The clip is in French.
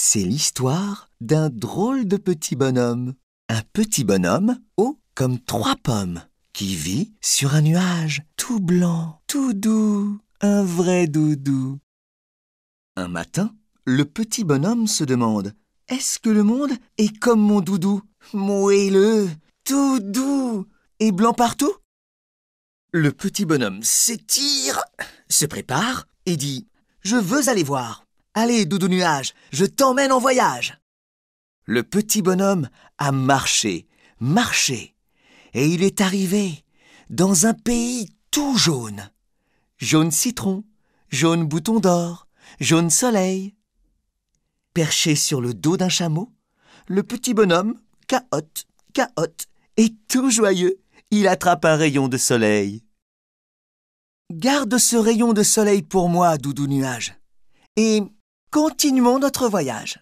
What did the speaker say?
C'est l'histoire d'un drôle de petit bonhomme. Un petit bonhomme haut comme trois pommes qui vit sur un nuage tout blanc, tout doux, un vrai doudou. Un matin, le petit bonhomme se demande Est-ce que le monde est comme mon doudou Moelleux, tout doux et blanc partout Le petit bonhomme s'étire, se prépare et dit Je veux aller voir. Allez, doudou nuage, je t'emmène en voyage. Le petit bonhomme a marché, marché, et il est arrivé dans un pays tout jaune. Jaune citron, jaune bouton d'or, jaune soleil. Perché sur le dos d'un chameau, le petit bonhomme caote, caote, et tout joyeux, il attrape un rayon de soleil. Garde ce rayon de soleil pour moi, doudou nuage, et Continuons notre voyage.